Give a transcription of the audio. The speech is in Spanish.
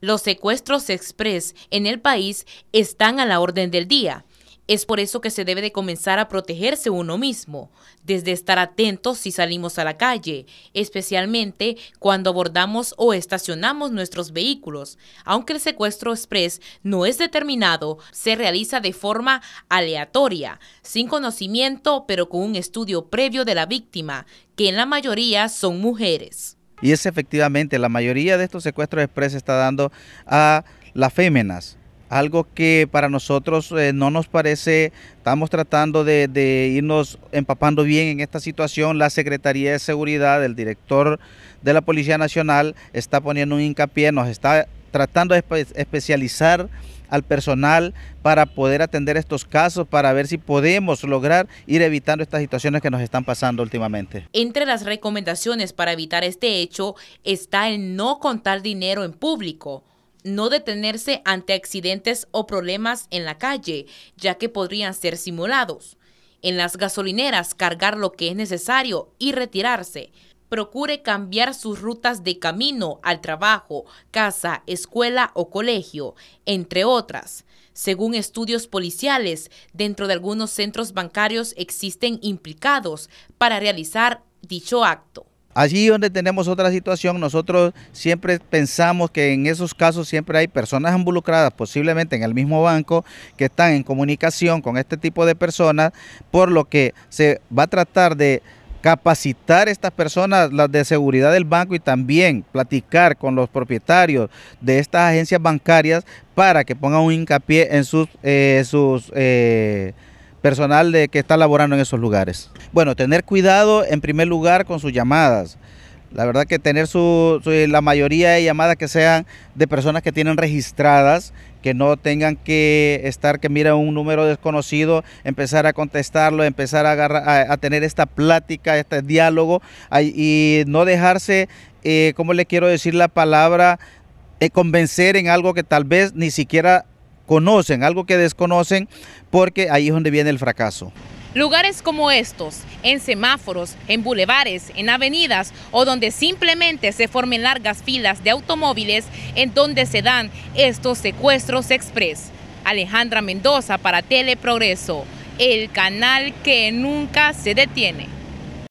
Los secuestros express en el país están a la orden del día. Es por eso que se debe de comenzar a protegerse uno mismo, desde estar atentos si salimos a la calle, especialmente cuando abordamos o estacionamos nuestros vehículos. Aunque el secuestro express no es determinado, se realiza de forma aleatoria, sin conocimiento, pero con un estudio previo de la víctima, que en la mayoría son mujeres. Y es efectivamente, la mayoría de estos secuestros express se está dando a las féminas. Algo que para nosotros eh, no nos parece, estamos tratando de, irnos empapando bien en esta situación. La Secretaría de Seguridad, el director de la Policía Nacional, está poniendo un hincapié, nos está tratando de especializar al personal para poder atender estos casos, para ver si podemos lograr ir evitando estas situaciones que nos están pasando últimamente. Entre las recomendaciones para evitar este hecho está el no contar dinero en público no detenerse ante accidentes o problemas en la calle, ya que podrían ser simulados. En las gasolineras cargar lo que es necesario y retirarse. Procure cambiar sus rutas de camino al trabajo, casa, escuela o colegio, entre otras. Según estudios policiales, dentro de algunos centros bancarios existen implicados para realizar dicho acto. Allí donde tenemos otra situación, nosotros siempre pensamos que en esos casos siempre hay personas involucradas, posiblemente en el mismo banco, que están en comunicación con este tipo de personas, por lo que se va a tratar de capacitar a estas personas, las de seguridad del banco y también platicar con los propietarios de estas agencias bancarias para que pongan un hincapié en sus, eh, eh, personal de que está laborando en esos lugares. Bueno, tener cuidado en primer lugar con sus llamadas. La verdad que tener su, eh, la mayoría de llamadas que sean de personas que tienen registradas, que no tengan que estar, que miren un número desconocido, empezar a contestarlo, empezar a, agarrar, a, tener esta plática, este diálogo y no dejarse, eh, como le quiero decir la palabra? Eh, convencer en algo que tal vez ni siquiera conocen, algo que desconocen, porque ahí es donde viene el fracaso. Lugares como estos, en semáforos, en bulevares, en avenidas o donde simplemente se formen largas filas de automóviles en donde se dan estos secuestros express. Alejandra Mendoza para Teleprogreso, el canal que nunca se detiene.